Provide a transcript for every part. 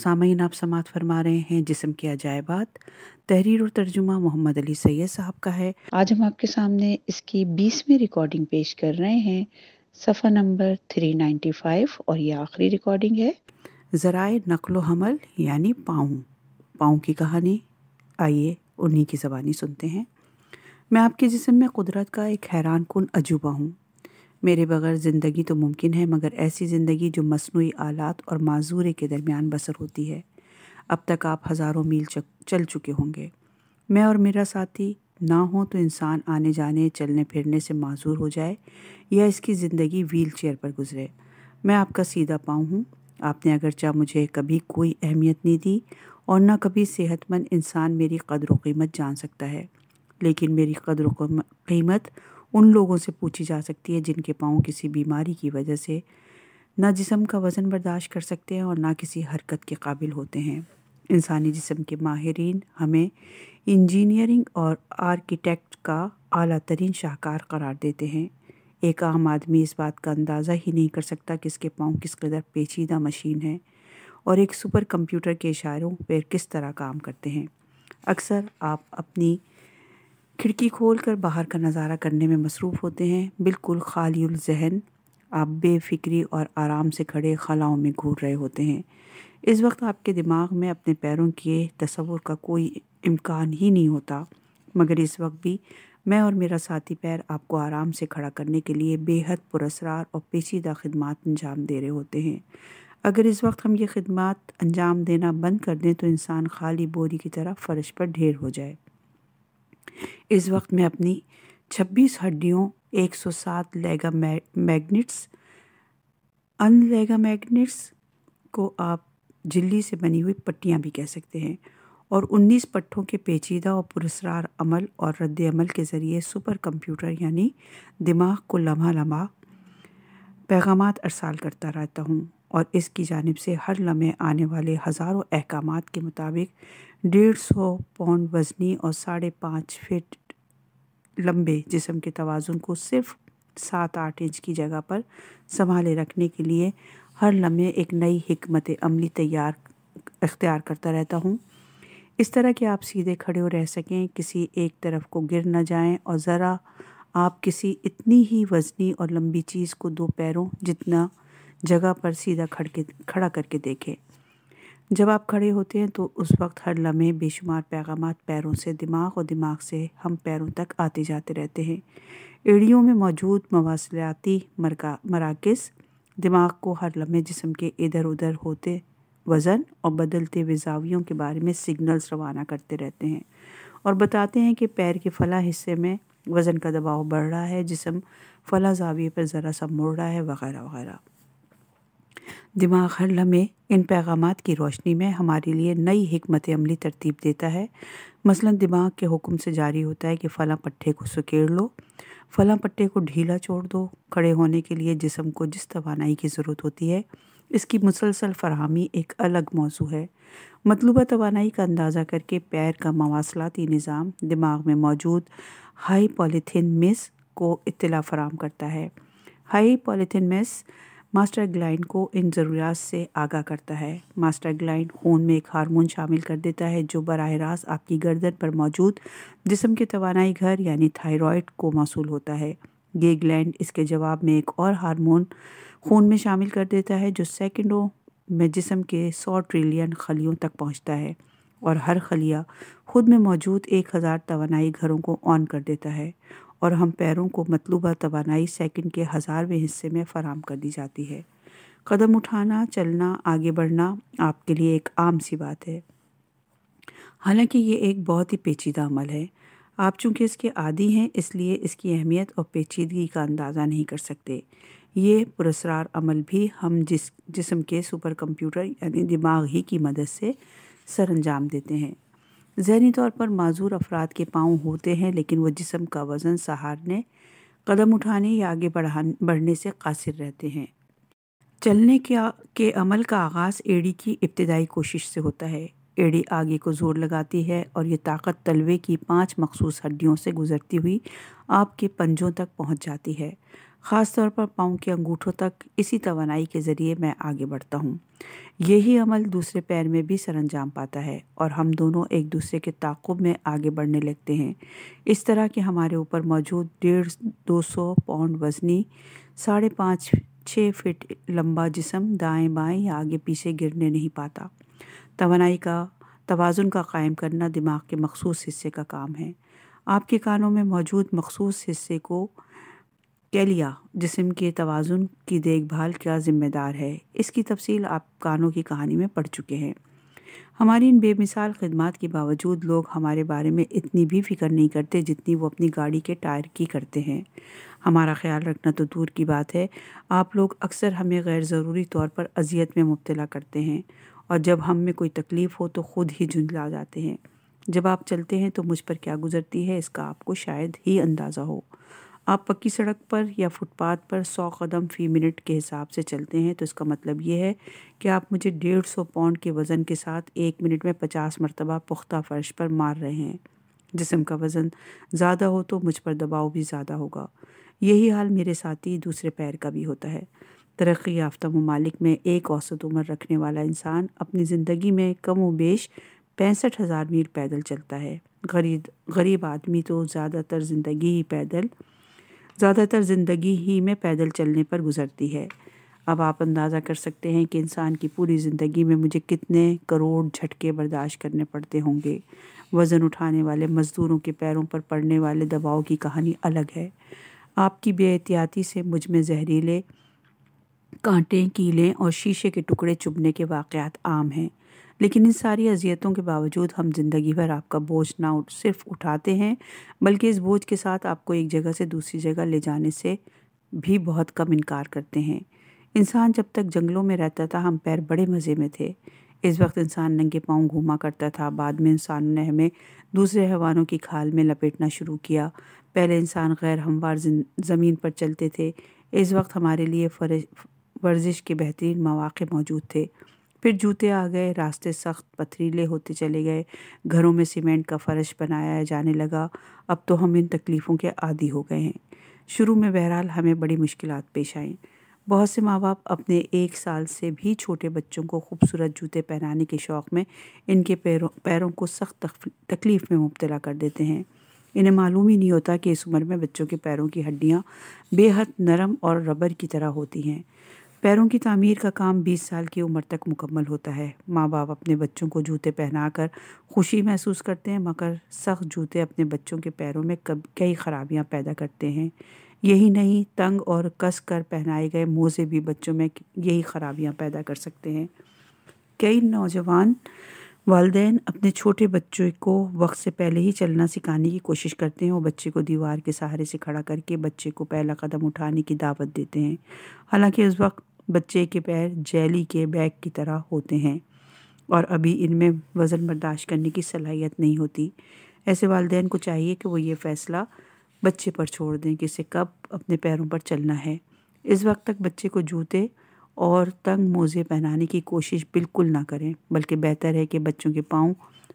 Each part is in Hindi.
सामयन आप समात फरमा रहे हैं जिसम के अजायबात तहरीर और तर्जुमा मोहम्मद अली सैयद साहब का है आज हम आपके सामने इसकी बीसवीं रिकॉर्डिंग पेश कर रहे हैं सफ़ा नंबर 395 और ये आखिरी रिकॉर्डिंग है ज़राए नकलो हमल यानी पाऊँ पाँव की कहानी आइए उन्हीं की ज़बानी सुनते हैं मैं आपके जिसम में कुदरत का एक हैरान कन अजूबा हूँ मेरे बगैर ज़िंदगी तो मुमकिन है मगर ऐसी ज़िंदगी जो मसनू आलात और माजूरे के दरमियान बसर होती है अब तक आप हज़ारों मील चल चुके होंगे मैं और मेरा साथी ना हो तो इंसान आने जाने चलने फिरने से माजूर हो जाए या इसकी ज़िंदगी व्हील चेयर पर गुजरे मैं आपका सीधा पाँव हूँ आपने अगरचा मुझे कभी कोई अहमियत नहीं दी और ना कभी सेहतमंद इंसान मेरी कदर कीमत जान सकता है लेकिन मेरी कदर कीमत उन लोगों से पूछी जा सकती है जिनके पाँव किसी बीमारी की वजह से ना जिसम का वज़न बर्दाश्त कर सकते हैं और ना किसी हरकत के काबिल होते हैं इंसानी जिसम के माहरीन हमें इंजीनियरिंग और आर्किटेक्ट का अली तरीन शाहकार करार देते हैं एक आम आदमी इस बात का अंदाज़ा ही नहीं कर सकता कि इसके पाँव किस कदर पेचीदा मशीन है और एक सुपर कंप्यूटर के इशारों पर किस तरह काम करते हैं अक्सर आप अपनी खिड़की खोल कर बाहर का नज़ारा करने में मसरूफ़ होते हैं बिल्कुल खाली जहन आप बेफिक्री और आराम से खड़े खलाओं में घूर रहे होते हैं इस वक्त आपके दिमाग में अपने पैरों के तस्वुर का कोई इम्कान ही नहीं होता मगर इस वक्त भी मैं और मेरा साथी पैर आपको आराम से खड़ा करने के लिए बेहद पुरसरार और पेचीदा खदमात अंजाम दे रहे होते हैं अगर इस वक्त हम ये खदमात अंजाम देना बंद कर दें तो इंसान खाली बोरी की तरह फर्श पर ढेर हो जाए इस वक्त मैं अपनी 26 हड्डियों 107 लेगा मैग्नेट्स अनलेगा मैग्नेट्स को आप झिल्ली से बनी हुई पट्टियाँ भी कह सकते हैं और 19 पट्टों के पेचीदा और पुरस्ार अमल और रद्द अमल के ज़रिए सुपर कंप्यूटर यानी दिमाग को लम्हा लम्हा पैगाम अरसाल करता रहता हूँ और इसकी जानब से हर लम्हे आने वाले हज़ारों अहकाम के मुताबिक डेढ़ सौ पाउंड वजनी और साढ़े पाँच फिट लंबे जिसम के तोज़ुन को सिर्फ सात आठ इंच की जगह पर संभाले रखने के लिए हर लम्हे एक नई हमत अमली तैयार अख्तियार करता रहता हूँ इस तरह कि आप सीधे खड़े हो रह सकें किसी एक तरफ को गिर ना जाएं और ज़रा आप किसी इतनी ही वजनी और लंबी चीज़ को दो पैरों जितना जगह पर सीधा खड़ के खड़ा करके देखें जब आप खड़े होते हैं तो उस वक्त हर लम्हे बेशुमार पैगाम पैरों से दिमाग और दिमाग से हम पैरों तक आते जाते रहते हैं एड़ियों में मौजूद मवासलाती मराकज़ दिमाग को हर लम्हे जिसम के इधर उधर होते वज़न और बदलते हुए के बारे में सिग्नल्स रवाना करते रहते हैं और बताते हैं कि पैर के फला हिस्से में वज़न का दबाव बढ़ रहा है जिसम फला जाविए पर ज़रा सा मुड़ रहा है वगैरह वगैरह दिमाग हर लम्हे इन पैगाम की रोशनी में हमारे लिए नई हमत अमली तरतीब देता है मसलन दिमाग के हुक्म से जारी होता है कि फ़लाँ पट्टे को सकेड़ लो फ़लाँ पट्टे को ढीला छोड़ दो खड़े होने के लिए जिसम को जिस तोानाई की ज़रूरत होती है इसकी मुसलसल फरहमी एक अलग मौजू है मतलूबा तोानाई का अंदाज़ा करके पैर का मवासलाती निज़ाम दिमाग में मौजूद हाई पॉलीथिन मिस को इतला फराम करता है हाई पॉलीथिन मिस मास्टर ग्लाइन को इन ज़रूरियात से आगाह करता है मास्टर ग्लाइन खून में एक हार्मोन शामिल कर देता है जो बरह रास्त आपकी गर्दन पर मौजूद जिसम के तोानाई घर यानी थायराइड को मौसू होता है ये ग्लैंड इसके जवाब में एक और हार्मोन खून में शामिल कर देता है जो सेकेंडों में जिसम के सौ ट्रिलियन खलियों तक पहुँचता है और हर खलिया खुद में मौजूद एक हज़ार तोानाई घरों को ऑन कर देता है और हम पैरों को मतलूबा तोानाई सेकंड के हज़ारवें हिस्से में फराम कर दी जाती है कदम उठाना चलना आगे बढ़ना आपके लिए एक आम सी बात है हालांकि ये एक बहुत ही पेचीदा अमल है आप चूंकि इसके आदि हैं इसलिए इसकी अहमियत और पेचीदगी का अंदाज़ा नहीं कर सकते ये पुरस्रार अमल भी हम जिस जिसम के सुपर कंप्यूटर यानी दिमाग ही की मदद से सर अंजाम देते हैं जहनी तौर पर माजूर अफराद के पाँव होते हैं लेकिन वह जिसम का वज़न सहारने कदम उठाने या आगे बढ़ाने बढ़ने से कासिर रहते हैं चलने के, के अमल का आगाज़ एड़ी की इब्तदाई कोशिश से होता है एड़ी आगे को जोर लगाती है और ये ताकत तलवे की पांच मखसूस हड्डियों से गुजरती हुई आपके पंजों तक पहुंच जाती है ख़ास तौर पर पाँव के अंगूठों तक इसी तोानाई के ज़रिए मैं आगे बढ़ता हूँ यही अमल दूसरे पैर में भी सर अंजाम पाता है और हम दोनों एक दूसरे के ताकुब में आगे बढ़ने लगते हैं इस तरह के हमारे ऊपर मौजूद डेढ़ दो सौ पाउंड वजनी साढ़े पाँच छः फिट लंबा जिसम दाएं बाएं या आगे पीछे गिरने नहीं पाता तोानाई का तोज़ुन का कायम करना दिमाग के मखसूस हिस्से का काम है आपके कानों में मौजूद मखसूस हिस्से को कैलिया जिसम के तोज़ुन की देखभाल का ज़िम्मेदार है इसकी तफसील आप कानों की कहानी में पढ़ चुके हैं हमारी इन बेमिसाल खदमात के बावजूद लोग हमारे बारे में इतनी भी फिक्र नहीं करते जितनी वो अपनी गाड़ी के टायर की करते हैं हमारा ख्याल रखना तो दूर की बात है आप लोग अक्सर हमें गैर ज़रूरी तौर पर अजियत में मुबतला करते हैं और जब हम में कोई तकलीफ़ हो तो ख़ुद ही झुंझला जाते हैं जब आप चलते हैं तो मुझ पर क्या गुजरती है इसका आपको शायद ही अंदाज़ा हो आप पक्की सड़क पर या फुटपाथ पर सौ कदम फ़ी मिनट के हिसाब से चलते हैं तो इसका मतलब ये है कि आप मुझे डेढ़ सौ पाउंड के वज़न के साथ एक मिनट में पचास मरतबा पुख्ता फ़र्श पर मार रहे हैं जिसम का वज़न ज़्यादा हो तो मुझ पर दबाव भी ज़्यादा होगा यही हाल मेरे साथी दूसरे पैर का भी होता है तरक्की याफ्तर ममालिक में एक औसत उम्र रखने वाला इंसान अपनी ज़िंदगी में कम व बेश पैंसठ हज़ार मील पैदल चलता है गरीब गरीब आदमी तो ज़्यादातर ज़िंदगी ही पैदल ज़्यादातर ज़िंदगी ही में पैदल चलने पर गुजरती है अब आप अंदाज़ा कर सकते हैं कि इंसान की पूरी ज़िंदगी में मुझे कितने करोड़ झटके बर्दाश्त करने पड़ते होंगे वज़न उठाने वाले मज़दूरों के पैरों पर पड़ने वाले दबाव की कहानी अलग है आपकी बेहतियाती से मुझ में जहरीले कांटे कीलें और शीशे के टुकड़े चुभने के वाक़ आम हैं लेकिन इन सारी अजियतों के बावजूद हम ज़िंदगी भर आपका बोझ ना उठ, सिर्फ उठाते हैं बल्कि इस बोझ के साथ आपको एक जगह से दूसरी जगह ले जाने से भी बहुत कम इनकार करते हैं इंसान जब तक जंगलों में रहता था हम पैर बड़े मज़े में थे इस वक्त इंसान नंगे पाँव घूमा करता था बाद में इंसान ने हमें दूसरे हवानों की खाल में लपेटना शुरू किया पहले इंसान गैर हमवार ज़मीन पर चलते थे इस वक्त हमारे लिए फर्ज वर्जिश के बेहतरीन मौाक़े मौजूद थे फिर जूते आ गए रास्ते सख्त पथरीले होते चले गए घरों में सीमेंट का फर्श बनाया जाने लगा अब तो हम इन तकलीफ़ों के आदि हो गए हैं शुरू में बहरहाल हमें बड़ी मुश्किल पेश आई बहुत से माँ बाप अपने एक साल से भी छोटे बच्चों को खूबसूरत जूते पहनाने के शौक़ में इनके पैरों पैरों को सख्त तकलीफ़ में मुबतला कर देते हैं इन्हें मालूम ही नहीं होता कि इस उम्र में बच्चों के पैरों की हड्डियाँ बेहद नरम और रबर की तरह होती हैं पैरों की तमीर का काम 20 साल की उम्र तक मुकम्मल होता है माँ बाप अपने बच्चों को जूते पहनाकर खुशी महसूस करते हैं मगर सख्त जूते अपने बच्चों के पैरों में कब कई खराबियाँ पैदा करते हैं यही नहीं तंग और कस कर पहनाए गए मोज़े भी बच्चों में यही खराबियाँ पैदा कर सकते हैं कई नौजवान वालदे अपने छोटे बच्चों को वक्त से पहले ही चलना सिखाने की कोशिश करते हैं और बच्चे को दीवार के सहारे से खड़ा करके बच्चे को पहला कदम उठाने की दावत देते हैं हालांकि उस वक्त बच्चे के पैर जैली के बैग की तरह होते हैं और अभी इनमें वज़न बर्दाश्त करने की सलाहियत नहीं होती ऐसे वालदेन को चाहिए कि वो ये फ़ैसला बच्चे पर छोड़ दें कि इसे कब अपने पैरों पर चलना है इस वक्त तक बच्चे को जूते और तंग मोज़े पहनाने की कोशिश बिल्कुल ना करें बल्कि बेहतर है कि बच्चों के पाँव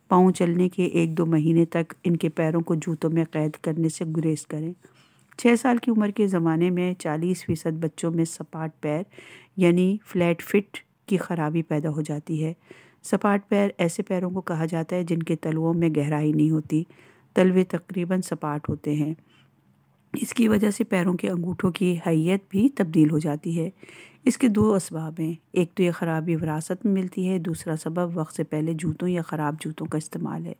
पाँव चलने के एक दो महीने तक इनके पैरों को जूतों में कैद करने से गुरेज करें छः साल की उम्र के ज़माने में चालीस फ़ीसद बच्चों में सपाट पैर यानी फ्लैट फिट की खराबी पैदा हो जाती है सपाट पैर ऐसे पैरों को कहा जाता है जिनके तलवों में गहराई नहीं होती तलवे तकरीबन सपाट होते हैं इसकी वजह से पैरों के अंगूठों की हैत भी तब्दील हो जाती है इसके दो इसबाब हैं एक तो ये ख़राबी विरासत में मिलती है दूसरा सबब वक्त से पहले जूतों या ख़राब जूतों का इस्तेमाल है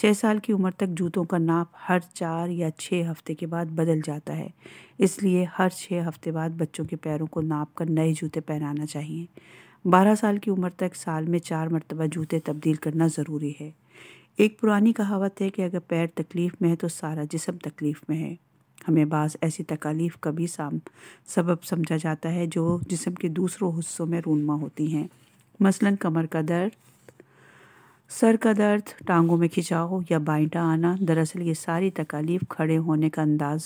छः साल की उम्र तक जूतों का नाप हर चार या छः हफ्ते के बाद बदल जाता है इसलिए हर छः हफ्ते बाद बच्चों के पैरों को नाप कर नए जूते पहनाना चाहिए बारह साल की उम्र तक साल में चार मरतबा जूते तब्दील करना ज़रूरी है एक पुरानी कहावत है कि अगर पैर तकलीफ़ में है तो सारा जिसम तकलीफ़ में है हमें बास ऐसी तकालीफ का भी साम सबब समझा जाता है जो जिसम के दूसरों हिस्सों में रूनमा होती हैं मसलन कमर का दर्द सर का दर्द टांगों में खिंचाव या बाइटा आना दरअसल ये सारी तकालीफ खड़े होने का अंदाज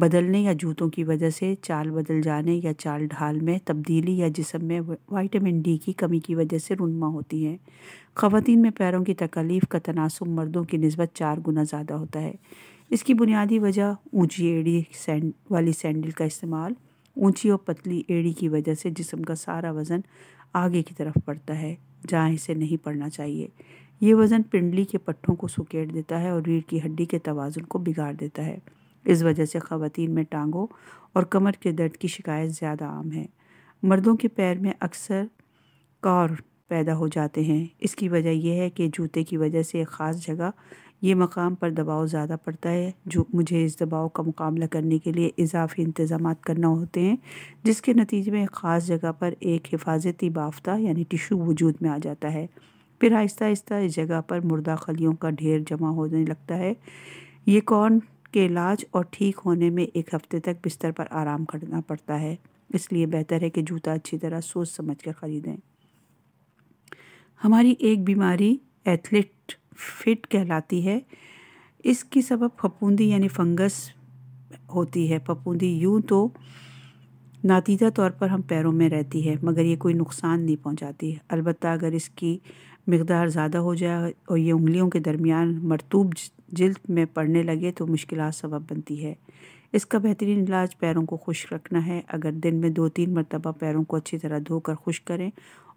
बदलने या जूतों की वजह से चाल बदल जाने या चाल ढाल में तब्दीली या जिसम में वाइटामिन डी की कमी की वजह से रुनमा होती है ख़वान में पैरों की तकालीफ का तनासब मर्दों की नस्बत चार गुना ज़्यादा होता है इसकी बुनियादी वजह ऊंची एड़ी सैंड वाली सैंडल का इस्तेमाल ऊंची और पतली एड़ी की वजह से जिसम का सारा वज़न आगे की तरफ पड़ता है जहाँ इसे नहीं पड़ना चाहिए ये वज़न पिंडली के पट्ठों को सुकेट देता है और रीढ़ की हड्डी के तोज़ुन को बिगाड़ देता है इस वजह से ख़वान में टांगों और कमर के दर्द की शिकायत ज़्यादा आम है मर्दों के पैर में अक्सर कार पैदा हो जाते हैं इसकी वजह यह है कि जूते की वजह से एक ख़ास जगह ये मकाम पर दबाव ज़्यादा पड़ता है जो मुझे इस दबाव का मुकाबला करने के लिए इजाफी इंतज़ाम करना होते हैं जिसके नतीजे में ख़ास जगह पर एक हिफाजती बाफ्ता यानी टिशू वजूद में आ जाता है फिर आहिस्ता आहिस्ता इस जगह पर मुर्दा खलियों का ढेर जमा होने लगता है ये कौन के इलाज और ठीक होने में एक हफ्ते तक बिस्तर पर आराम करना पड़ता है इसलिए बेहतर है कि जूता अच्छी तरह सोच समझ कर ख़रीदें हमारी एक बीमारी एथलीट फिट कहलाती है इसकी सबब फपूंदी यानी फंगस होती है फपूंदी यूँ तो नातीजा तौर पर हम पैरों में रहती है मगर ये कोई नुकसान नहीं पहुंचाती है अलबत्त अगर इसकी मकदार ज़्यादा हो जाए और ये उंगलियों के दरमियान मरतूब जल्द में पड़ने लगे तो मुश्किल सबब बनती है इसका बेहतरीन इलाज पैरों को खुश रखना है अगर दिन में दो तीन मरतबा पैरों को अच्छी तरह धोकर खुश करें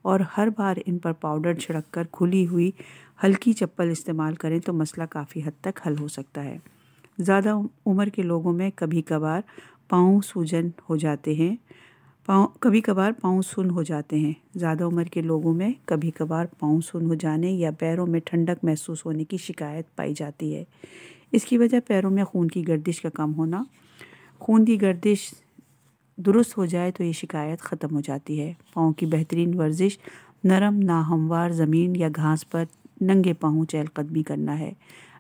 और हर बार इन पर पाउडर छिड़क कर खुली हुई हल्की चप्पल इस्तेमाल करें तो मसला काफ़ी हद तक हल हो सकता है ज़्यादा उम्र के लोगों में कभी कभार पाँव सूजन हो जाते हैं पाँव कभी कभार पाँव सुन हो जाते हैं ज़्यादा उम्र के लोगों में कभी कभार पाँव सुन हो जाने या पैरों में ठंडक महसूस होने की शिकायत पाई जाती है इसकी वजह पैरों में खून की गर्दिश का कम होना खून की गर्दिश दुरुस्त हो जाए तो ये शिकायत ख़त्म हो जाती है पाँव की बेहतरीन वर्जिश नरम नाहमवार ज़मीन या घास पर नंगे पाँव चहल कदमी करना है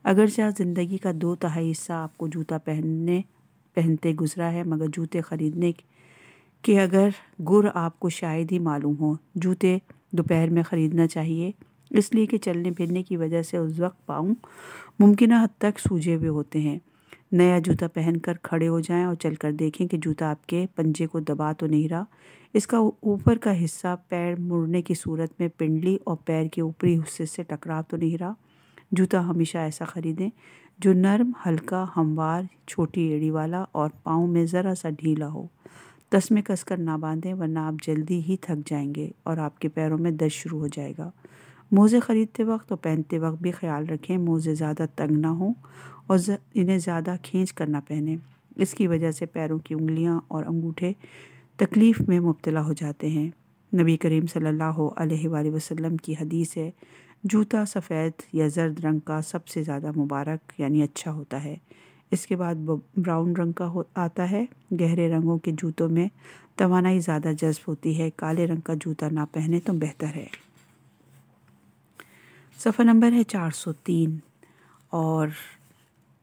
अगरचा ज़िंदगी का दो तहाई हिस्सा आपको जूता पहनने पहनते गुजरा है मगर जूते ख़रीदने के अगर गुर आपको शायद ही मालूम हो जूते दोपहर में ख़रीदना चाहिए इसलिए कि चलने फिरने की वजह से उस वक्त पाँव मुमकिन हद तक सूझे हुए होते हैं नया जूता पहनकर खड़े हो जाएं और चलकर देखें कि जूता आपके पंजे को दबा तो नहीं रहा इसका ऊपर का हिस्सा पैर मुड़ने की सूरत में पिंडली और पैर के ऊपरी हिस्से से टकराव तो नहीं रहा जूता हमेशा ऐसा ख़रीदें जो नरम हल्का हमवार छोटी एड़ी वाला और पाँव में ज़रा सा ढीला हो तस्में कसकर ना बांधें वरना आप जल्दी ही थक जाएंगे और आपके पैरों में दर्द शुरू हो जाएगा मोज़े ख़रीदते वक्त और पहनते वक्त भी ख्याल रखें मोज़े ज़्यादा तंग ना हों और इन्हें ज़्यादा खींच कर ना पहने इसकी वजह से पैरों की उंगलियां और अंगूठे तकलीफ़ में मुबतला हो जाते हैं नबी करीम सल्लल्लाहु अलैहि वसल्लम की हदीस है जूता सफ़ेद या जर्द रंग का सबसे ज़्यादा मुबारक यानी अच्छा होता है इसके बाद ब्राउन रंग का हो आता है गहरे रंगों के जूतों में तोानाई ज़्यादा जज्ब होती है काले रंग का जूता ना पहने तो बेहतर है सफ़ा नंबर है चार सौ तीन और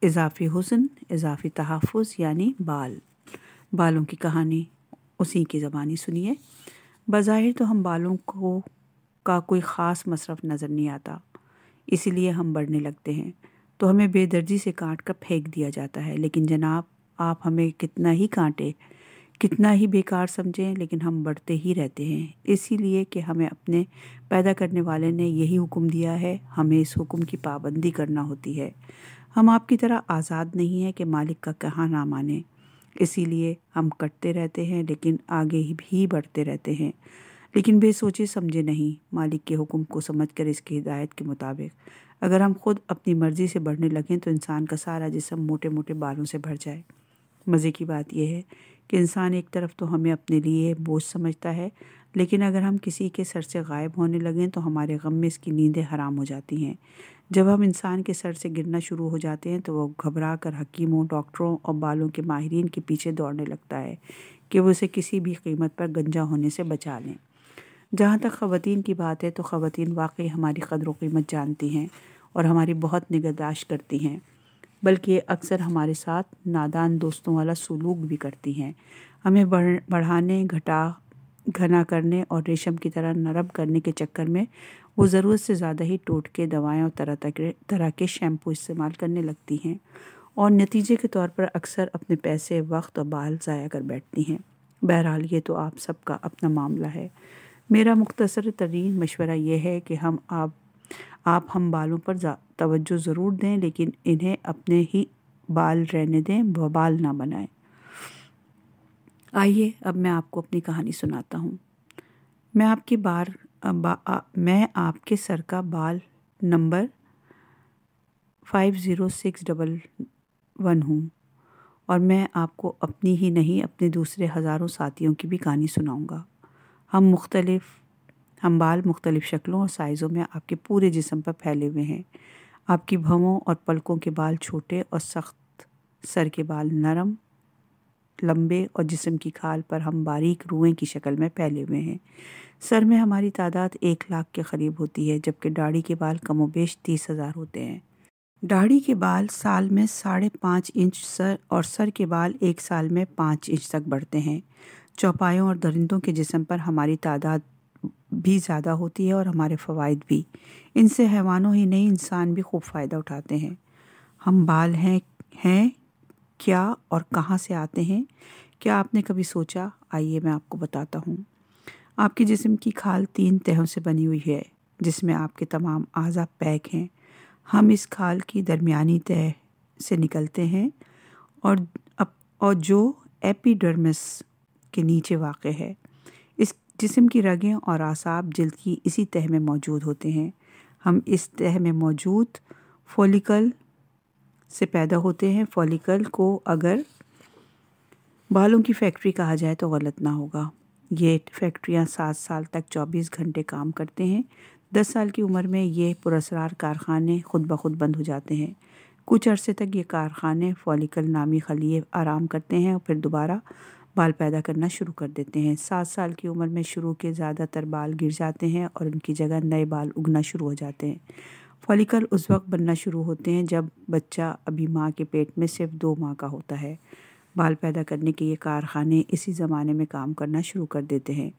इजाफ़ी हुसन इजाफ़ी तहफ़ यानी बाल बालों की कहानी उसी की ज़बानी सुनिए बज़ाहिर तो हम बालों को का कोई ख़ास मसरफ नज़र नहीं आता इसीलिए हम बढ़ने लगते हैं तो हमें बेदर्जी से काट कर फेंक दिया जाता है लेकिन जनाब आप हमें कितना ही काटें कितना ही बेकार समझें लेकिन हम बढ़ते ही रहते हैं इसीलिए कि हमें अपने पैदा करने वाले ने यही हुक्म दिया है हमें इस हुक्म की पाबंदी करना होती है हम आपकी तरह आज़ाद नहीं है कि मालिक का कहाँ ना माने इसीलिए हम कटते रहते हैं लेकिन आगे ही भी बढ़ते रहते हैं लेकिन बेसोचे सोचे समझे नहीं मालिक के हुक्म को समझकर इसकी हिदायत के मुताबिक अगर हम खुद अपनी मर्ज़ी से बढ़ने लगें तो इंसान का सारा जिसम मोटे मोटे बालों से भर जाए मज़े की बात यह है कि इंसान एक तरफ तो हमें अपने लिए बोझ समझता है लेकिन अगर हम किसी के सर से गायब होने लगें तो हमारे गम में इसकी नींदें हराम हो जाती हैं जब हम इंसान के सर से गिरना शुरू हो जाते हैं तो वह घबरा कर हकीमों डॉक्टरों और बालों के माहरीन के पीछे दौड़ने लगता है कि वह उसे किसी भी कीमत पर गंजा होने से बचा लें जहाँ तक ख़वान की बात है तो ख़वान वाकई हमारी कदर कीमत जानती हैं और हमारी बहुत निगहदाश्त करती हैं बल्कि अक्सर हमारे साथ नादान दोस्तों वाला सलूक भी करती हैं हमें बढ़ बढ़ाने घटा घना करने और रेशम की तरह नरम करने के चक्कर में वो ज़रूरत से ज़्यादा ही टोटके दवाएं और तरह तरह के शैम्पू इस्तेमाल करने लगती हैं और नतीजे के तौर पर अक्सर अपने पैसे वक्त और बाल ज़ाया कर बैठती हैं बहरहाल ये तो आप सबका अपना मामला है मेरा मुख्तसर तरीन मशवरा ये है कि हम आप आप हम बालों पर तवज्जो ज़रूर दें लेकिन इन्हें अपने ही बाल रहने दें बाल ना बनाए आइए अब मैं आपको अपनी कहानी सुनाता हूँ मैं आपकी बार बा, आ, मैं आपके सर का बाल number five zero six double one हूँ और मैं आपको अपनी ही नहीं अपने दूसरे हज़ारों साथियों की भी कहानी सुनाऊँगा हम मुख्तलिफ़ हम बाल मुख्तलिफ़ शक्लों और साइज़ों में आपके पूरे जिसम पर फैले हुए हैं आपकी भवों और पलकों के बाल छोटे और सख्त सर के बाल नरम लंबे और जिसम की खाल पर हम बारीक रुएं की शक्ल में फैले हुए हैं सर में हमारी तादाद एक लाख के करीब होती है जबकि दाढ़ी के बाल कमोबेश तीस हज़ार होते हैं दाढ़ी के बाल साल में साढ़े पाँच इंच सर और सर के बाल एक साल में पाँच इंच तक बढ़ते हैं चौपायों और दरिंदों के जिसम पर हमारी तादाद भी ज़्यादा होती है और हमारे फ़वाद भी इनसे हैवानों ही नहीं इंसान भी खूब फ़ायदा उठाते हैं हम बाल हैं हैं क्या और कहाँ से आते हैं क्या आपने कभी सोचा आइए मैं आपको बताता हूँ आपके जिस्म की खाल तीन तहों से बनी हुई है जिसमें आपके तमाम आज़ा पैक हैं हम इस खाल की दरमियानी तह से निकलते हैं और अब और जो एपीडर्मस के नीचे वाक़ है जिसम की रगें और आसाब जल्द की इसी तह में मौजूद होते हैं हम इस तह में मौजूद फॉलिकल से पैदा होते हैं फॉलिकल को अगर बालों की फैक्ट्री कहा जाए तो गलत ना होगा ये फैक्ट्रियाँ सात साल तक चौबीस घंटे काम करते हैं दस साल की उम्र में ये पुरसरार कारखाने खुद ब खुद बंद हो जाते हैं कुछ अरसे तक ये कारखाने फॉलिकल नामी खलिए आराम करते हैं और फिर दोबारा बाल पैदा करना शुरू कर देते हैं सात साल की उम्र में शुरू के ज़्यादातर बाल गिर जाते हैं और उनकी जगह नए बाल उगना शुरू हो जाते हैं फॉलिकल उस वक्त बनना शुरू होते हैं जब बच्चा अभी माँ के पेट में सिर्फ दो माह का होता है बाल पैदा करने के ये कारखाने इसी ज़माने में काम करना शुरू कर देते हैं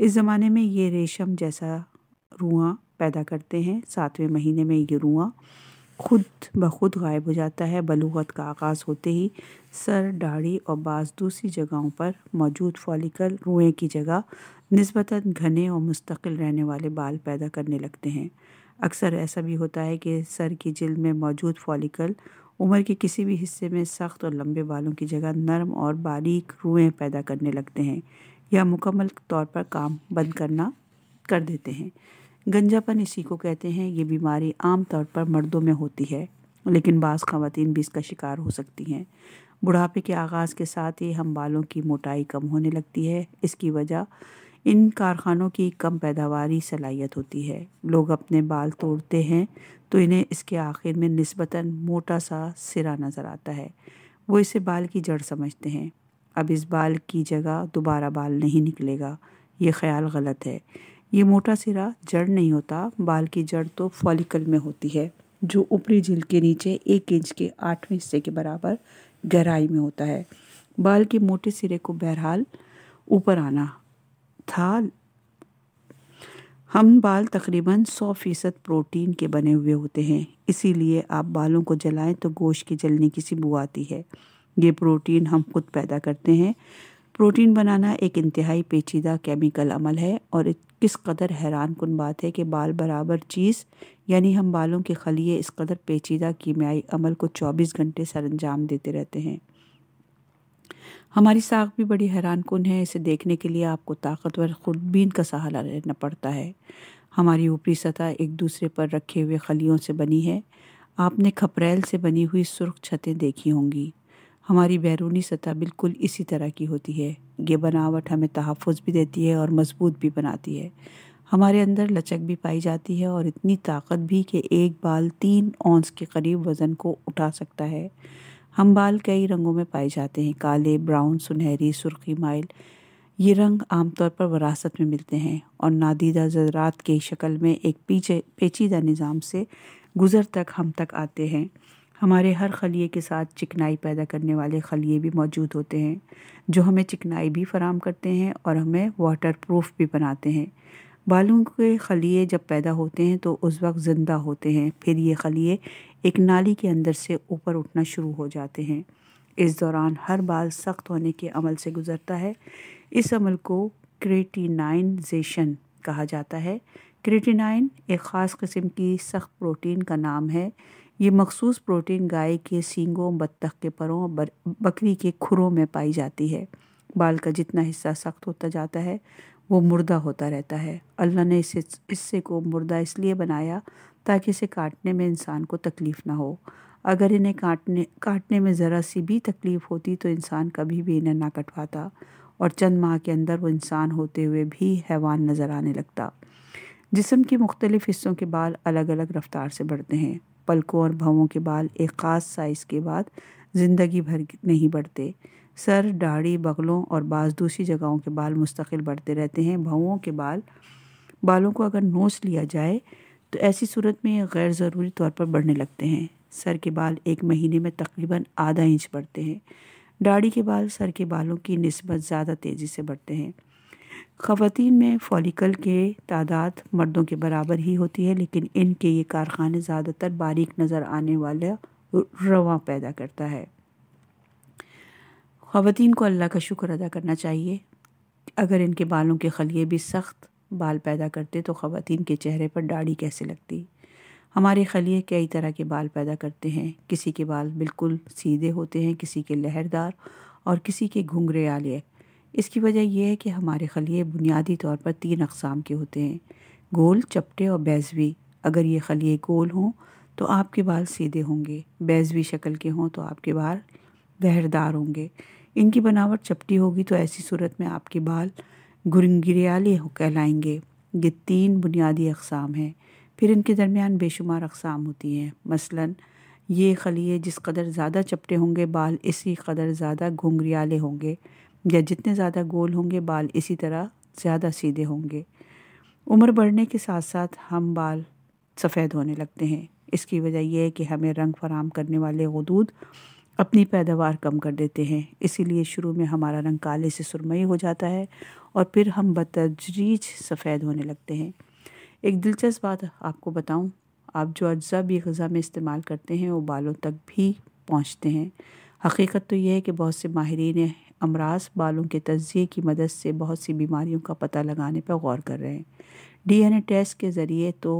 इस ज़माने में ये रेशम जैसा रुआ पैदा करते हैं सातवें महीने में ये रुआ खुद ब खुद गायब हो जाता है बलूगत का आगाज़ होते ही सर दाढ़ी और बाज़ दूसरी जगहों पर मौजूद फॉलिकल रुएँ की जगह नस्बता घने और मुस्तकिल रहने वाले बाल पैदा करने लगते हैं अक्सर ऐसा भी होता है कि सर की जिल्द में मौजूद फॉलिकल उम्र के किसी भी हिस्से में सख्त और लंबे बालों की जगह नरम और बारीक रुएँ पैदा करने लगते हैं या मुकम्मल तौर पर काम बंद करना कर देते हैं गंजापन इसी को कहते हैं ये बीमारी आम तौर पर मर्दों में होती है लेकिन बाज़ खातन भी इसका शिकार हो सकती हैं बुढ़ापे के आगाज़ के साथ ही हम बालों की मोटाई कम होने लगती है इसकी वजह इन कारखानों की कम पैदावारी सलाहियत होती है लोग अपने बाल तोड़ते हैं तो इन्हें इसके आखिर में नस्बता मोटा सा सिरा नज़र आता है वो इसे बाल की जड़ समझते हैं अब इस बाल की जगह दोबारा बाल नहीं निकलेगा ये ख्याल गलत है ये मोटा सिरा जड़ नहीं होता बाल की जड़ तो फॉलिकल में होती है जो ऊपरी झील के नीचे एक इंच के आठवें हिस्से के बराबर गहराई में होता है बाल के मोटे सिरे को बहरहाल ऊपर आना था हम बाल तकरीबन 100 फीसद प्रोटीन के बने हुए होते हैं इसीलिए आप बालों को जलाएं तो गोश्त के जलने की सी बू आती है ये प्रोटीन हम खुद पैदा करते हैं प्रोटीन बनाना एक इंतहाई पेचीदा केमिकल अमल है और किस कदर हैरान कन बात है कि बाल बराबर चीज़ यानी हम बालों के खलिए इस कदर पेचीदा कीमियाई अमल को 24 घंटे सर अंजाम देते रहते हैं हमारी साख भी बड़ी हैरान कन है इसे देखने के लिए आपको ताकतवर खुदबीन का सहारा लेना पड़ता है हमारी ऊपरी सतह एक दूसरे पर रखे हुए खलियों से बनी है आपने खपरेल से बनी हुई सुर्ख छतें देखी होंगी हमारी बैरूनी सतह बिल्कुल इसी तरह की होती है ये बनावट हमें तहफ़ भी देती है और मजबूत भी बनाती है हमारे अंदर लचक भी पाई जाती है और इतनी ताकत भी कि एक बाल तीन औंस के करीब वज़न को उठा सकता है हम बाल कई रंगों में पाए जाते हैं काले ब्राउन सुनहरी सुर्खी माइल ये रंग आमतौर पर वरासत में मिलते हैं और नादीदा ज़रात की शक्ल में एक पीछे पेचीदा निज़ाम से गुज़र तक हम तक आते हैं हमारे हर खलिए के साथ चिकनाई पैदा करने वाले खलिए भी मौजूद होते हैं जो हमें चिकनाई भी फराम करते हैं और हमें वाटर प्रूफ भी बनाते हैं बालों के खलिए जब पैदा होते हैं तो उस वक्त ज़िंदा होते हैं फिर ये खलिए एक नाली के अंदर से ऊपर उठना शुरू हो जाते हैं इस दौरान हर बाल सख्त होने के अमल से गुज़रता है इस अमल को क्रेटिनाइनजेशन कहा जाता है क्रेटिनाइन एक ख़ास किस्म की सख्त प्रोटीन का नाम है ये मखसूस प्रोटीन गाय के सींगों बत्तख के परों और बकरी के खुरों में पाई जाती है बाल का जितना हिस्सा सख्त होता जाता है वो मुर्दा होता रहता है अल्लाह ने इस हिस्से को मुर्दा इसलिए बनाया ताकि इसे काटने में इंसान को तकलीफ़ ना हो अगर इन्हें काटने काटने में ज़रा सी भी तकलीफ़ होती तो इंसान कभी भी इन्हें ना कटवाता और चंद माह के अंदर वो इंसान होते हुए भी हैवान नज़र आने लगता जिसम के मुख्तलिफ़ हिस्सों के बाल अलग अलग रफ्तार से बढ़ते हैं पलकों और भवों के बाल एक ख़ास साइज़ के बाद ज़िंदगी भर नहीं बढ़ते सर दाढ़ी बगलों और बाज़ दूसरी जगहों के बाल मुस्तकिल बढ़ते रहते हैं भवों के बाल बालों को अगर नोच लिया जाए तो ऐसी सूरत में गैर ज़रूरी तौर पर बढ़ने लगते हैं सर के बाल एक महीने में तकरीबन आधा इंच बढ़ते हैं दाढ़ी के बाल सर के बालों की नस्बत ज़्यादा तेज़ी से बढ़ते हैं ख़वातीन में फ़ॉलिकल के तादाद मर्दों के बराबर ही होती है लेकिन इनके ये कारखाने ज़्यादातर बारीक नज़र आने वाला रवा पैदा करता है ख़वातीन को अल्लाह का शुक्र अदा करना चाहिए अगर इनके बालों के खलिए भी सख्त बाल पैदा करते तो ख़वातीन के चेहरे पर दाढ़ी कैसे लगती हमारे खलिए कई तरह के बाल पैदा करते हैं किसी के बाल बिल्कुल सीधे होते हैं किसी के लहरदार और किसी के आलिए इसकी वजह यह है कि हमारे खलिए बुनियादी तौर पर तीन अकसाम के होते हैं गोल चपटे और बैजवी अगर ये खलिए गोल हों तो आपके बाल सीधे होंगे बैजवी शक्ल के हों तो आपके बाल बहरदार होंगे इनकी बनावट चपटी होगी तो ऐसी सूरत में आपके बाल गुरंगिरियाली कहलाएंगे ये तीन बुनियादी अकसाम हैं फिर इनके दरमियान बेशुमार अकसाम होती हैं मसलन ये खलिए जिस कदर ज़्यादा चपटे होंगे बाल इसी कदर ज़्यादा घुंगरियाले होंगे या जितने ज़्यादा गोल होंगे बाल इसी तरह ज़्यादा सीधे होंगे उम्र बढ़ने के साथ साथ हम बाल सफ़ेद होने लगते हैं इसकी वजह यह है कि हमें रंग फराम करने वाले हदूद अपनी पैदावार कम कर देते हैं इसीलिए शुरू में हमारा रंग काले से सुरमई हो जाता है और फिर हम बतजरीज सफ़ेद होने लगते हैं एक दिलचस्प बात आपको बताऊं आप जो अज्जा भी गज़ा में इस्तेमाल करते हैं वो बालों तक भी पहुंचते हैं हकीकत तो यह है कि बहुत से माहरीन अमराज बालों के तजिए की मदद से बहुत सी बीमारियों का पता लगाने पर गौर कर रहे हैं डीएनए टेस्ट के ज़रिए तो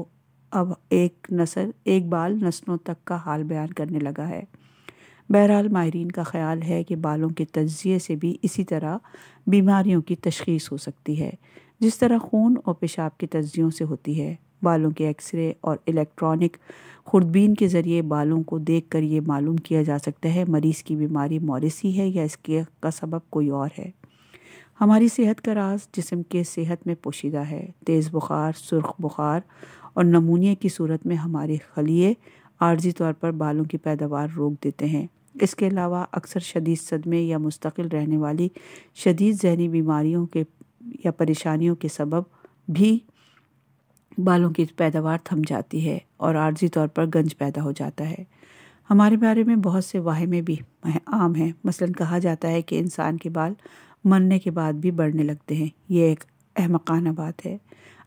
अब एक नसल एक बाल नस्लों तक का हाल बयान करने लगा है बहरहाल माहरीन का ख्याल है कि बालों के तजिए से भी इसी तरह बीमारियों की तशखीस हो सकती है जिस तरह खून और पेशाब के तजियों से होती है बालों के एक्सरे और इलेक्ट्रॉनिक खुर्दबीन के ज़रिए बालों को देखकर ये मालूम किया जा सकता है मरीज़ की बीमारी मौरसी है या इसके का सबब कोई और है हमारी सेहत का राज जिसम के सेहत में पोशीदा है तेज़ बुखार सुर्ख बुखार और नमूनिया की सूरत में हमारे खलिए आर्जी तौर पर बालों की पैदावार रोक देते हैं इसके अलावा अक्सर शदीद सदमे या मुस्तकिल रहने वाली शदीद जहनी बीमारियों के या परेशानियों के सबब भी बालों की पैदावार थम जाती है और आर्जी तौर पर गंज पैदा हो जाता है हमारे बारे में बहुत से वाहमें भी आम हैं मसलन कहा जाता है कि इंसान के बाल मरने के बाद भी बढ़ने लगते हैं ये एक अहमकाना बात है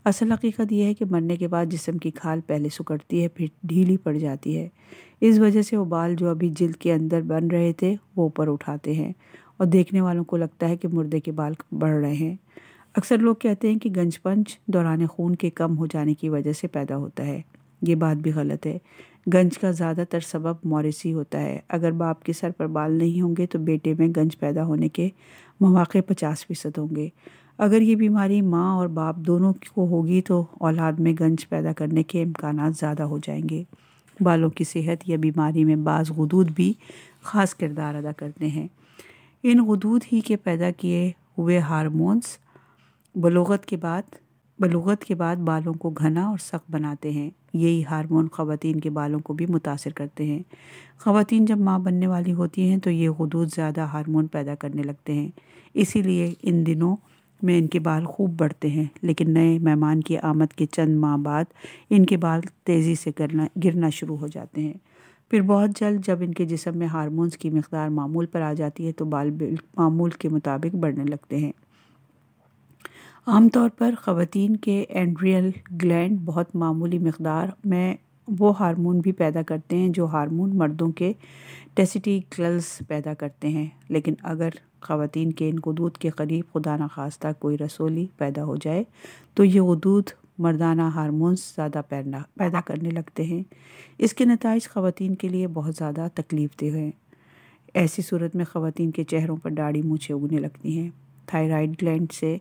असल हकीकत यह है कि मरने के बाद जिसम की खाल पहले सुकड़ती है फिर ढीली पड़ जाती है इस वजह से वो बाल जो अभी जिल्द के अंदर बन रहे थे वो ऊपर उठाते हैं और देखने वालों को लगता है कि मुर्दे के बाल बढ़ रहे हैं अक्सर लोग कहते हैं कि गंजपंच दौरान खून के कम हो जाने की वजह से पैदा होता है ये बात भी गलत है गंज का ज़्यादातर सबब मौरसी होता है अगर बाप के सर पर बाल नहीं होंगे तो बेटे में गंज पैदा होने के मौाक़े पचास फ़ीसद होंगे अगर ये बीमारी माँ और बाप दोनों को होगी तो औलाद में गंज पैदा करने के इम्कान ज़्यादा हो जाएंगे बालों की सेहत या बीमारी में बाज़ हदूद भी ख़ास किरदार अदा करते हैं इन हदूद ही के पैदा किए हुए हारमोन्स बलोगत के बाद बलोगत के बाद बालों को घना और सख्त बनाते हैं यही हार्मोन ख़वान के बालों को भी मुतासर करते हैं ख़वान जब माँ बनने वाली होती हैं तो ये हदूद ज़्यादा हारमोन पैदा करने लगते हैं इसीलिए इन दिनों में इनके बाल खूब बढ़ते हैं लेकिन नए मेहमान की आमद के चंद माह बाद इनके बाल तेज़ी से करना गिरना शुरू हो जाते हैं फिर बहुत जल्द जब इनके जिसम में हारमोनस की मकदार मामूल पर आ जाती है तो बाल मामूल के मुताबिक बढ़ने लगते हैं आमतौर पर ख़वान के एंड्रियल ग्लैंड बहुत मामूली मकदार में वो हार्मोन भी पैदा करते हैं जो हार्मोन मर्दों के टेस्टिकल्स पैदा करते हैं लेकिन अगर ख़वान के इन गदूद के करीब खुदा न कोई रसोली पैदा हो जाए तो ये गदूद मर्दाना हारमोन्स ज़्यादा पैदा पैदा करने लगते हैं इसके नतज ख़वान के लिए बहुत ज़्यादा तकलीफ दे हैं ऐसी सूरत में ख़वान के चेहरों पर दाढ़ी मूछे उगने लगती हैं थायराइड ग्लैंड से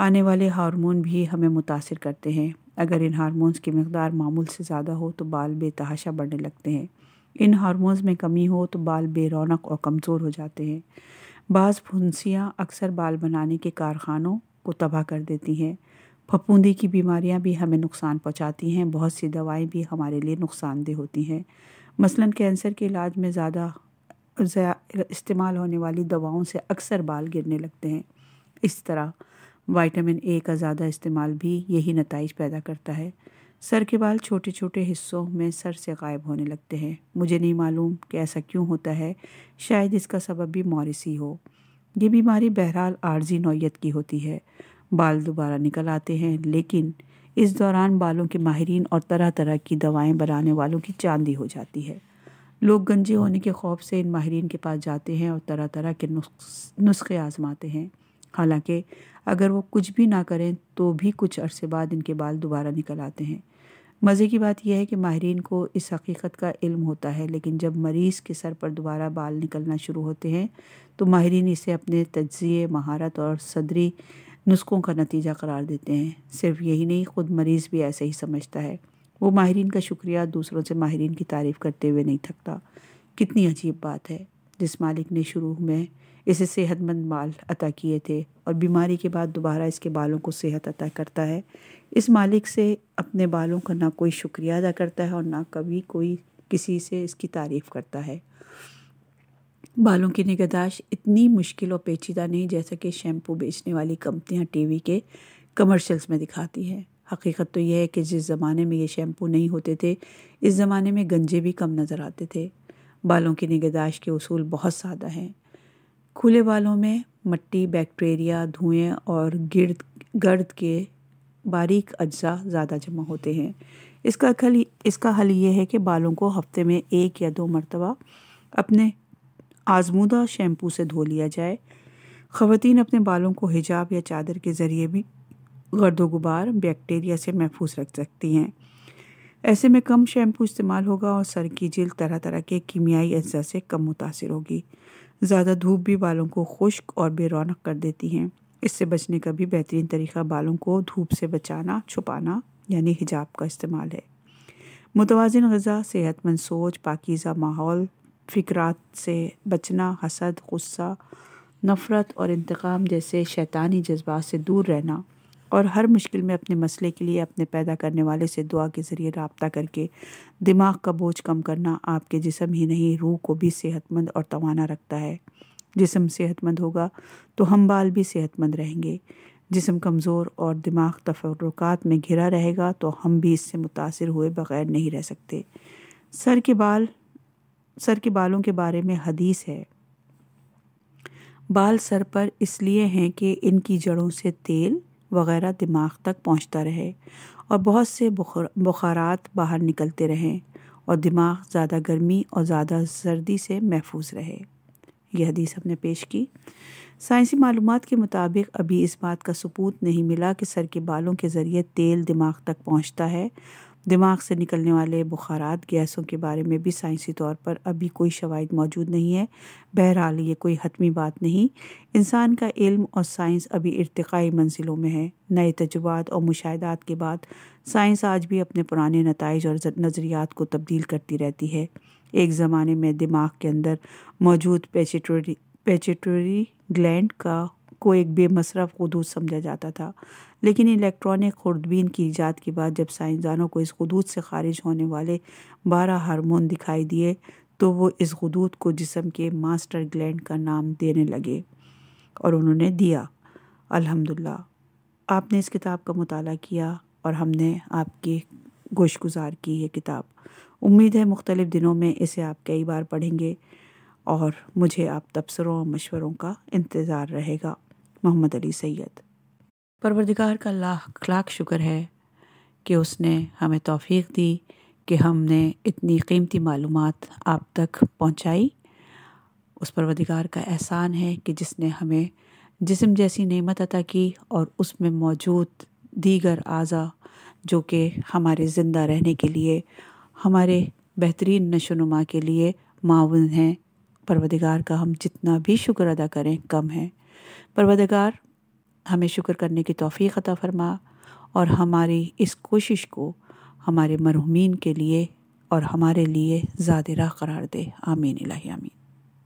आने वाले हार्मोन भी हमें मुतासर करते हैं अगर इन हारमोनस की मकदार मामूल से ज़्यादा हो तो बाल बेतहाशा बढ़ने लगते हैं इन हारमोनस में कमी हो तो बाल रौनक और कमज़ोर हो जाते हैं बाज़ फुंसियाँ अक्सर बाल बनाने के कारखानों को तबाह कर देती हैं फपूंदी की बीमारियाँ भी हमें नुकसान पहुँचाती हैं बहुत सी दवाएँ भी हमारे लिए नुकसानदेह होती हैं मसलन कैंसर के इलाज में ज़्यादा इस्तेमाल होने वाली दवाओं से अक्सर बाल गिरने लगते हैं इस तरह वाइटामिन ए का ज़्यादा इस्तेमाल भी यही नतज पैदा करता है सर के बाल छोटे छोटे हिस्सों में सर से गायब होने लगते हैं मुझे नहीं मालूम कि ऐसा क्यों होता है शायद इसका सबब भी मॉरिसी हो ये बीमारी बहरहाल आर्जी नौीयत की होती है बाल दोबारा निकल आते हैं लेकिन इस दौरान बालों के माहरीन और तरह तरह की दवाएं बनाने वालों की चांदी हो जाती है लोग गंजे होने के खौफ से इन माहरीन के पास जाते हैं और तरह तरह के नुस्खे आजमाते हैं हालांकि अगर वो कुछ भी ना करें तो भी कुछ अरसे बाद इनके बाल दोबारा निकल आते हैं मज़े की बात यह है कि माहरीन को इस हकीकत का इल्म होता है लेकिन जब मरीज़ के सर पर दोबारा बाल निकलना शुरू होते हैं तो माहरीन इसे अपने तजिए महारत और सदरी नुस्खों का नतीजा करार देते हैं सिर्फ यही नहीं ख़ुद मरीज़ भी ऐसे ही समझता है वो माहरीन का शुक्रिया दूसरों से माहरीन की तारीफ़ करते हुए नहीं थकता कितनी अजीब बात है जिस मालिक ने शुरू में इसे सेहतमंद माल अता किए थे और बीमारी के बाद दोबारा इसके बालों को सेहत अता करता है इस मालिक से अपने बालों का ना कोई शुक्रिया अदा करता है और ना कभी कोई किसी से इसकी तारीफ़ करता है बालों की निगहदाश इतनी मुश्किल और पेचीदा नहीं जैसा कि शैम्पू बेचने वाली कंपनियां टीवी के कमर्शियल्स में दिखाती हैं हकीकत तो यह है कि जिस ज़माने में ये शैम्पू नहीं होते थे इस ज़माने में गंजे भी कम नज़र आते थे बालों की निगहदाश के असूल बहुत सादा हैं खुले बालों में मट्टी बैक्टीरिया धुएँ और गिर्द गर्द के बारीक अज्जा ज़्यादा जमा होते हैं इसका खल इसका हल ये है कि बालों को हफ्ते में एक या दो मरतबा अपने आजमूदा शैम्पू से धो लिया जाए ख़वान अपने बालों को हिजाब या चादर के ज़रिए भी गर्द गुबार बैक्टीरिया से महफूज रख सकती हैं ऐसे में कम शैम्पू इस्तेमाल होगा और सर की जल्द तरह तरह के कीमियाई अज्जा से कम मुतासर होगी ज़्यादा धूप भी बालों को खुश्क और बेरौनक कर देती हैं इससे बचने का भी बेहतरीन तरीका बालों को धूप से बचाना छुपाना यानी हिजाब का इस्तेमाल है मुतवाजन गज़ा सेहतमंद सोच पाकिज़ा माहौल फिक्रात से बचना हसद गुस्सा नफ़रत और इंतकाम जैसे शैतानी जज्बात से दूर रहना और हर मुश्किल में अपने मसले के लिए अपने पैदा करने वाले से दुआ के ज़रिए रबता करके दिमाग का बोझ कम करना आपके जिसम ही नहीं रूह को भी सेहतमंद और तोाना रखता है जिसम सेहतमंद होगा तो हम बाल भी सेहतमंद रहेंगे जिसम कमज़ोर और दिमाग तफरक़ात में घिरा रहेगा तो हम भी इससे मुतासर हुए बग़ैर नहीं रह सकते सर के बाल सर के बालों के बारे में हदीस है बाल सर पर इसलिए हैं कि इनकी जड़ों से तेल वगैरह दिमाग तक पहुंचता रहे और बहुत से बुखारात बाहर निकलते रहें और दिमाग ज़्यादा गर्मी और ज़्यादा सर्दी से महफूज रहे यह हदीस हमने पेश की साइंसी मालूम के मुताबिक अभी इस बात का सबूत नहीं मिला कि सर के बालों के ज़रिए तेल दिमाग तक पहुँचता है दिमाग से निकलने वाले बुखारात गैसों के बारे में भी साइंसी तौर पर अभी कोई शवाद मौजूद नहीं है बहरहाल ये कोई हतमी बात नहीं इंसान का इल्म और साइंस अभी इरतकई मंजिलों में है नए तजुबात और मुशाहदात के बाद साइंस आज भी अपने पुराने नतज और नज़रियात को तब्दील करती रहती है एक ज़माने में दिमाग के अंदर मौजूद पेचेटोरी पेचेटोरी ग्लैंड का को एक बेमसरफ खदूत समझा जाता था लेकिन इलेक्ट्रॉनिक खुरदबीन की ईजाद के बाद जब साइंसदानों को इस खदूत से खारिज होने वाले बारह हारमोन दिखाई दिए तो वो इस खदूत को जिसम के मास्टर ग्लैंड का नाम देने लगे और उन्होंने दिया अल्हम्दुलिल्लाह आपने इस किताब का मुताला किया और हमने आपकी गोश गुजार की ये किताब उम्मीद है मुख्तलिफ़ दिनों में इसे आप कई बार पढ़ेंगे और मुझे आप तबसरों और मशवरों का इंतज़ार रहेगा मोहम्मद अली सैयद परवरदिगार का लाख लाख शुक्र है कि उसने हमें तोफ़ी दी कि हमने इतनी कीमती मालूम आप तक पहुँचाई उस परवरदिगार का एहसान है कि जिसने हमें जिसम जैसी नेमत अदा की और उसमें मौजूद दीगर अज़ा जो कि हमारे ज़िंदा रहने के लिए हमारे बेहतरीन नशोनुमा के लिए माउन हैं परवदिगार का हम जितना भी शुक्र अदा करें कम है परवदगार हमें शुक्र करने की तोफ़ी अता फरमा और हमारी इस कोशिश को हमारे मरहुमीन के लिए और हमारे लिए ज़्यादा राह करार दे आमीन लाही आमीन